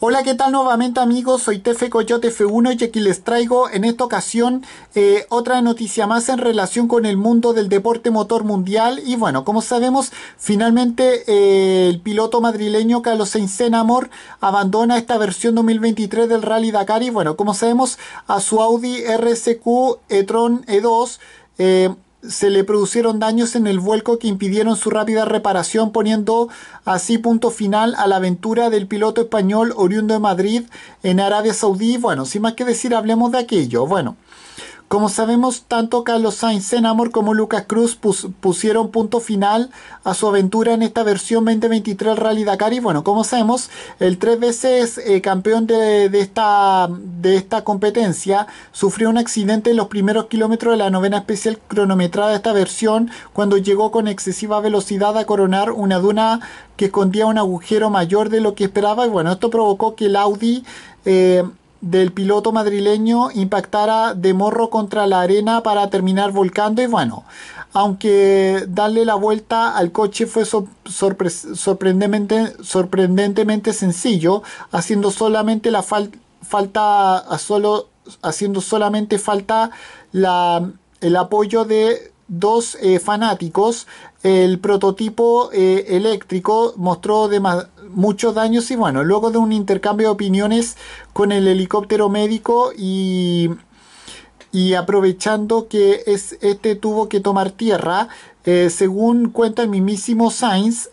Hola, ¿qué tal nuevamente amigos? Soy Tefe Coyote F1 y aquí les traigo en esta ocasión eh, otra noticia más en relación con el mundo del deporte motor mundial. Y bueno, como sabemos, finalmente eh, el piloto madrileño Carlos Sainz Amor abandona esta versión 2023 del Rally Dakar. Y bueno, como sabemos, a su Audi RSQ e-tron E2 se le produjeron daños en el vuelco que impidieron su rápida reparación, poniendo así punto final a la aventura del piloto español oriundo de Madrid en Arabia Saudí. Bueno, sin más que decir, hablemos de aquello. Bueno, como sabemos, tanto Carlos Sainz Amor como Lucas Cruz pusieron punto final a su aventura en esta versión 2023 Rally Dakar. Y bueno, como sabemos, el tres veces eh, campeón de, esta, de esta competencia sufrió un accidente en los primeros kilómetros de la novena especial cronometrada de esta versión cuando llegó con excesiva velocidad a coronar una duna que escondía un agujero mayor de lo que esperaba. Y bueno, esto provocó que el Audi. Eh, del piloto madrileño impactara de morro contra la arena para terminar volcando y bueno, aunque darle la vuelta al coche fue sorprendentemente, sencillo, haciendo solamente la falta solo haciendo solamente falta la, el apoyo de dos eh, fanáticos, el prototipo eh, eléctrico mostró muchos daños y bueno, luego de un intercambio de opiniones con el helicóptero médico y, y aprovechando que este tuvo que tomar tierra, eh, según cuenta el mismísimo Sainz,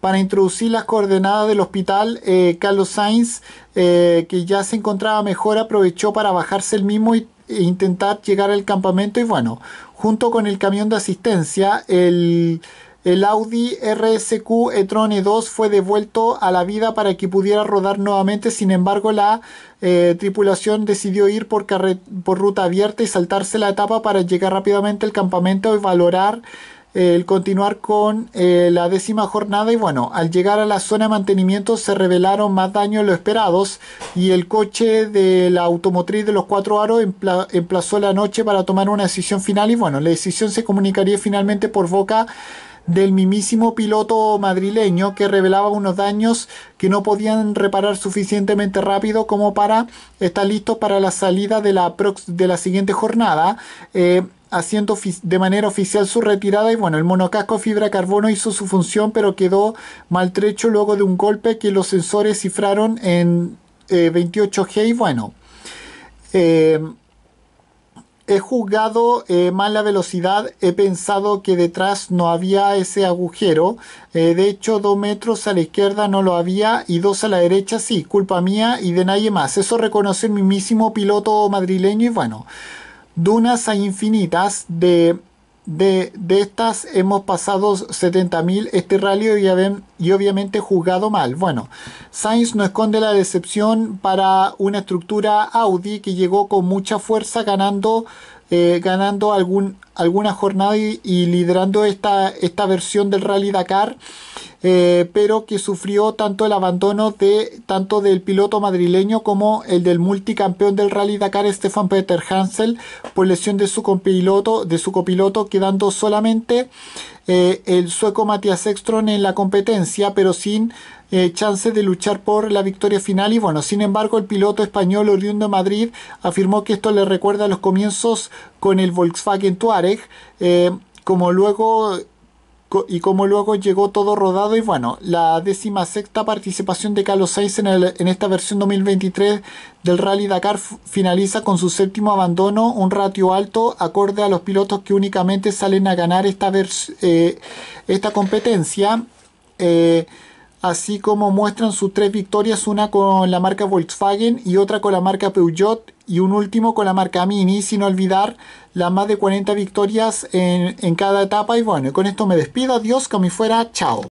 para introducir las coordenadas del hospital, Carlos Sainz, que ya se encontraba mejor, aprovechó para bajarse el mismo y e intentar llegar al campamento y bueno, junto con el camión de asistencia, el, el Audi RSQ e-tron E2 fue devuelto a la vida para que pudiera rodar nuevamente, sin embargo la eh, tripulación decidió ir por, por ruta abierta y saltarse la etapa para llegar rápidamente al campamento y valorar el continuar con eh, la décima jornada y bueno, al llegar a la zona de mantenimiento se revelaron más daños los esperados y el coche de la automotriz de los cuatro aros emplazó la noche para tomar una decisión final y bueno, la decisión se comunicaría finalmente por boca del mismísimo piloto madrileño que revelaba unos daños que no podían reparar suficientemente rápido como para estar listos para la salida de la, de la siguiente jornada. Eh, haciendo de manera oficial su retirada y bueno, el monocasco fibra carbono hizo su función pero quedó maltrecho luego de un golpe que los sensores cifraron en 28G eh, y bueno, eh, he juzgado eh, mal la velocidad, he pensado que detrás no había ese agujero, de hecho dos metros a la izquierda no lo había y dos a la derecha sí, culpa mía y de nadie más, eso reconoce mi mismísimo piloto madrileño y bueno dunas a infinitas. De, estas hemos pasado 70.000 este rally y, obviamente juzgado mal. Bueno, Sainz no esconde la decepción para una estructura Audi que llegó con mucha fuerza ganando, eh, ganando algún, alguna jornada y, liderando esta, esta versión del rally Dakar. Eh, pero que sufrió tanto el abandono de tanto del piloto madrileño como el del multicampeón del Rally Dakar Stefan Peter Hansel por lesión de su copiloto, de su copiloto quedando solamente eh, el sueco Matías Extron en la competencia, pero sin eh, chance de luchar por la victoria final. Y bueno, sin embargo, el piloto español oriundo de Madrid afirmó que esto le recuerda a los comienzos con el Volkswagen Touareg. Eh, como luego y como luego llegó todo rodado y bueno, la décima sexta participación de Carlos Sainz en, esta versión 2023 del Rally Dakar finaliza con su séptimo abandono, un ratio alto acorde a los pilotos que únicamente salen a ganar esta, eh, esta competencia. Eh, así como muestran sus tres victorias, una con la marca Volkswagen y otra con la marca Peugeot y un último con la marca Mini, sin olvidar las más de 40 victorias en, en cada etapa. Y bueno, con esto me despido, adiós, como fuera, chao.